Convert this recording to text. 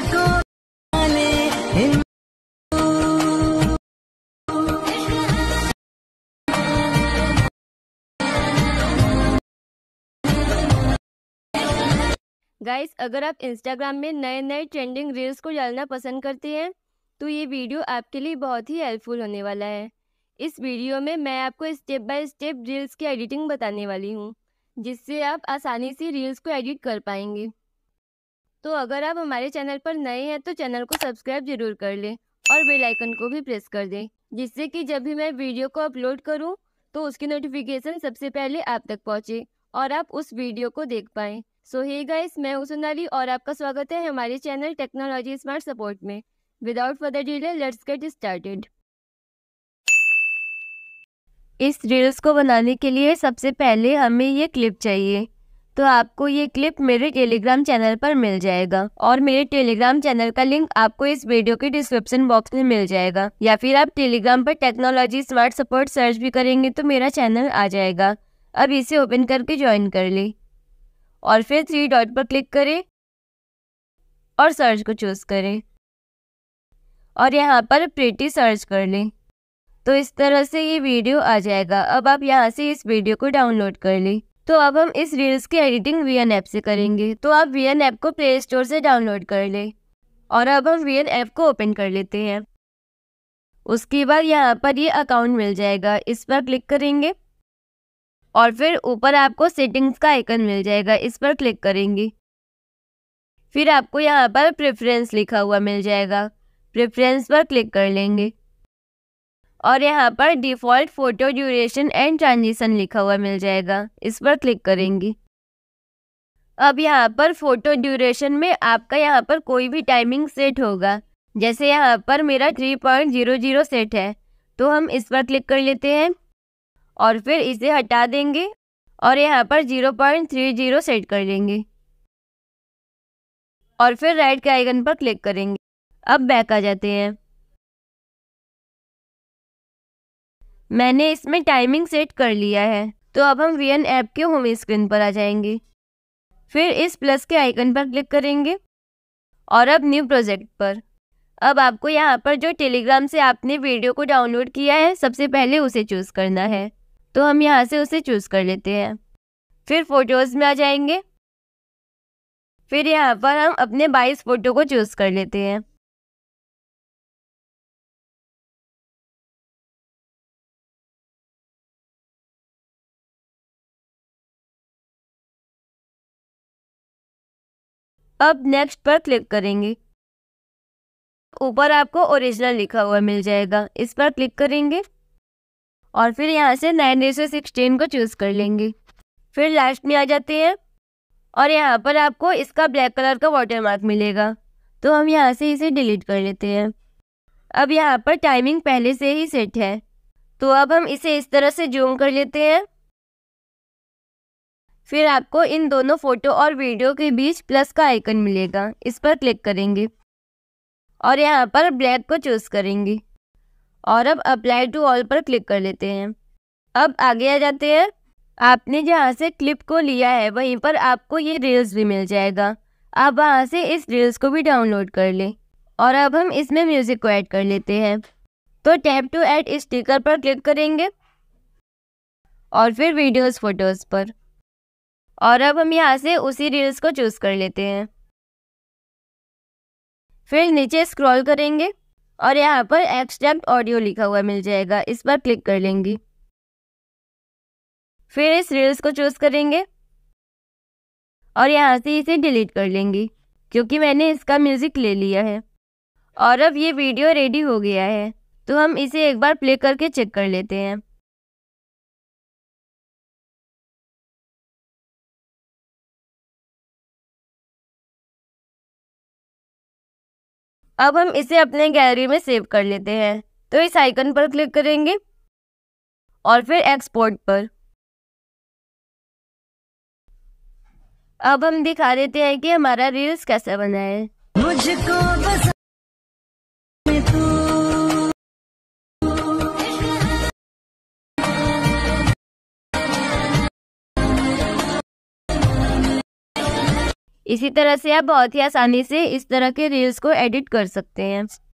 मुझको गाइस अगर आप इंस्टाग्राम में नए नए ट्रेंडिंग रील्स को डालना पसंद करते हैं तो ये वीडियो आपके लिए बहुत ही हेल्पफुल होने वाला है इस वीडियो में मैं आपको स्टेप बाय स्टेप रील्स की एडिटिंग बताने वाली हूँ जिससे आप आसानी से रील्स को एडिट कर पाएंगे तो अगर आप हमारे चैनल पर नए हैं तो चैनल को सब्सक्राइब जरूर कर लें और बेल आइकन को भी प्रेस कर दें जिससे कि जब भी मैं वीडियो को अपलोड करूं तो उसकी नोटिफिकेशन सबसे पहले आप तक पहुंचे और आप उस वीडियो को देख पाए सो हे गाइस मैं उसनाली और आपका स्वागत है हमारे चैनल टेक्नोलॉजी स्मार्ट सपोर्ट में without further delay let's get started इस रील्स को बनाने के लिए सबसे पहले हमें ये क्लिप चाहिए तो आपको ये क्लिप मेरे टेलीग्राम चैनल पर मिल जाएगा और मेरे टेलीग्राम चैनल का लिंक आपको इस वीडियो के डिस्क्रिप्शन बॉक्स में मिल जाएगा या फिर आप टेलीग्राम पर टेक्नोलॉजी स्मार्ट सपोर्ट सर्च भी करेंगे तो मेरा चैनल आ जाएगा अब इसे ओपन करके ज्वाइन कर लें और फिर थ्री डॉट पर क्लिक करें और सर्च को चूज़ करें और यहाँ पर प्रीटी सर्च कर लें तो इस तरह से ये वीडियो आ जाएगा अब आप यहाँ से इस वीडियो को डाउनलोड कर लें तो अब हम इस रील्स की एडिटिंग वी एन ऐप से करेंगे तो आप वी एन ऐप को प्ले स्टोर से डाउनलोड कर लें और अब हम वी एन ऐप को ओपन कर लेते हैं उसके बाद यहाँ पर ये अकाउंट मिल जाएगा इस पर क्लिक करेंगे और फिर ऊपर आपको सेटिंग्स का आइकन मिल जाएगा इस पर क्लिक करेंगे फिर आपको यहाँ पर प्रेफरेंस लिखा हुआ मिल जाएगा प्रेफरेंस पर क्लिक कर लेंगे और यहाँ पर default photo duration and transition लिखा हुआ मिल जाएगा इस पर क्लिक करेंगी अब यहाँ पर फ़ोटो ड्यूरेशन में आपका यहाँ पर कोई भी टाइमिंग सेट होगा जैसे यहाँ पर मेरा three point zero zero set है तो हम इस पर क्लिक कर लेते हैं और फिर इसे हटा देंगे और यहाँ पर zero point three zero set कर लेंगे और फिर राइट के आइकन पर क्लिक करेंगे अब बैक आ जाते हैं मैंने इसमें टाइमिंग सेट कर लिया है तो अब हम वी एन ऐप के होम स्क्रीन पर आ जाएंगे फिर इस प्लस के आइकन पर क्लिक करेंगे और अब न्यू प्रोजेक्ट पर अब आपको यहाँ पर जो टेलीग्राम से आपने वीडियो को डाउनलोड किया है सबसे पहले उसे चूज़ करना है तो हम यहाँ से उसे चूज़ कर लेते हैं फिर फ़ोटोज़ में आ जाएंगे फिर यहाँ पर हम अपने बाईस फ़ोटो को चूज़ कर लेते हैं अब नेक्स्ट पर क्लिक करेंगे ऊपर आपको ओरिजिनल लिखा हुआ मिल जाएगा इस पर क्लिक करेंगे और फिर यहाँ से नाइन रेसो सिक्सटीन को चूज़ कर लेंगे फिर लास्ट में आ जाते हैं और यहाँ पर आपको इसका ब्लैक कलर का वाटर मार्क मिलेगा तो हम यहाँ से इसे डिलीट कर लेते हैं अब यहाँ पर टाइमिंग पहले से ही सेट है तो अब हम इसे इस तरह से जूम कर लेते हैं फिर आपको इन दोनों फ़ोटो और वीडियो के बीच प्लस का आइकन मिलेगा इस पर क्लिक करेंगे और यहाँ पर ब्लैक को चूज़ करेंगे और अब अप्लाई टू ऑल पर क्लिक कर लेते हैं अब आगे आ जाते हैं आपने जहाँ से क्लिप को लिया है वहीं पर आपको ये रील्स भी मिल जाएगा आप वहाँ से इस रील्स को भी डाउनलोड कर लें और अब हम इसमें म्यूज़िक को ऐड कर लेते हैं तो टैप टू ऐड स्टिकर पर क्लिक करेंगे और फिर वीडियोस फोटोज़ पर और अब हम यहाँ से उसी रील्स को चूज़ कर लेते हैं फिर नीचे स्क्रॉल करेंगे और यहाँ पर एक्सट्रैक्ट ऑडियो लिखा हुआ मिल जाएगा इस पर क्लिक कर लेंगी फिर इस रील्स को चूज़ करेंगे और यहाँ से इसे डिलीट कर लेंगी क्योंकि मैंने इसका म्यूज़िक ले लिया है और अब ये वीडियो रेडी हो गया है तो हम इसे एक बार प्ले करके चेक कर लेते हैं अब हम इसे अपने गैलरी में सेव कर लेते हैं तो इस आइकन पर क्लिक करेंगे और फिर एक्सपोर्ट पर अब हम दिखा देते हैं कि हमारा रील्स कैसे बना है मुझको इसी तरह से आप बहुत ही आसानी से इस तरह के रील्स को एडिट कर सकते हैं